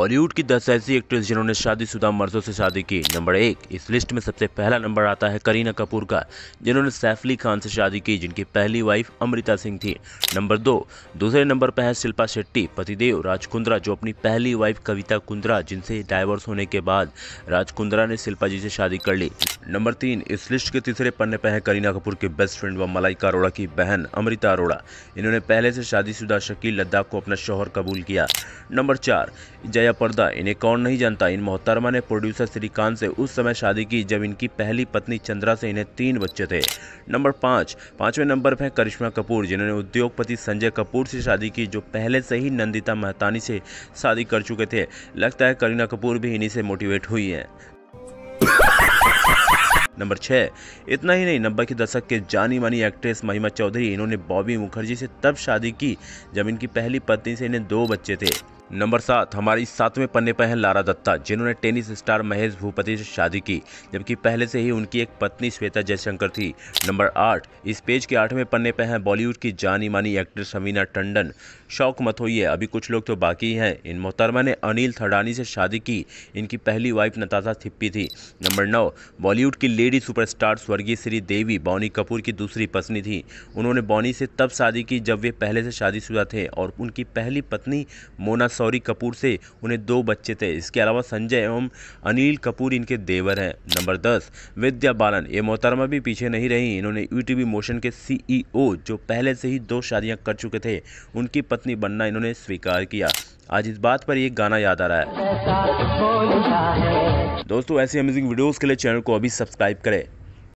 बॉलीवुड की दस ऐसी एक्ट्रेस जिन्होंने शादीशुदा मर्दों से शादी की नंबर एक इस लिस्ट में सबसे पहला नंबर आता है करीना कपूर का जिन्होंने सैफ अली खान से शादी की जिनकी पहली वाइफ अमृता सिंह थी नंबर दो दूसरे नंबर पर है शिल्पा शेट्टी पतिदेव राजकुंद्रा जो अपनी पहली वाइफ कविता कुंद्रा जिनसे डाइवोर्स होने के बाद राजकुंद्रा ने शिल्पा जी से शादी कर ली नंबर तीन इस लिस्ट के तीसरे पन्ने पर है करीना कपूर के बेस्ट फ्रेंड व मलाइका अरोड़ा की बहन अमृता अरोड़ा इन्होंने पहले से शादीशुदा शकील लद्दाख को अपना शोहर कबूल किया नंबर चार जया पर्दा इन्हें कौन नहीं जानता इन मोहतरमा ने प्रोड्यूसर श्रीकांत से उस समय शादी की जब इनकी पहली पत्नी चंद्रा से इन्हें तीन बच्चे थे नंबर पाँच पाँचवें नंबर पर करिश्मा कपूर जिन्होंने उद्योगपति संजय कपूर से शादी की जो पहले से ही नंदिता महतानी से शादी कर चुके थे लगता है करीना कपूर भी इन्हीं से मोटिवेट हुई है नंबर छः इतना ही नहीं नब्बे के दशक के जानी मानी एक्ट्रेस महिमा चौधरी इन्होंने बॉबी मुखर्जी से तब शादी की जब इनकी पहली पत्नी से इन्हें दो बच्चे थे नंबर सात हमारी सातवें पन्ने पर है लारा दत्ता जिन्होंने टेनिस स्टार महेश भूपति से शादी की जबकि पहले से ही उनकी एक पत्नी श्वेता जयशंकर थी नंबर आठ इस पेज के आठवें पन्ने पर हैं बॉलीवुड की जानी मानी एक्ट्रेस हमीना टंडन शौक मत होइए अभी कुछ लोग तो बाकी हैं इन मोहतरमा ने अनिल थडानी से शादी की इनकी पहली वाइफ नताशा थिप्पी थी नंबर नौ बॉलीवुड की लेडी सुपरस्टार स्वर्गीय श्री देवी बॉनी कपूर की दूसरी पत्नी थी उन्होंने बॉनी से तब शादी की जब वे पहले से शादीशुदा थे और उनकी पहली पत्नी मोना सौरी कपूर से उन्हें दो बच्चे थे इसके अलावा संजय एवं अनिल कपूर इनके देवर हैं नंबर दस विद्या बालन ये मोहतरमा भी पीछे नहीं रही इन्होंने यूटीबी मोशन के सीईओ e जो पहले से ही दो शादियां कर चुके थे उनकी पत्नी बनना इन्होंने स्वीकार किया आज इस बात पर एक गाना याद आ रहा है दोस्तों ऐसी अमेजिंग वीडियोज के लिए चैनल को अभी सब्सक्राइब करें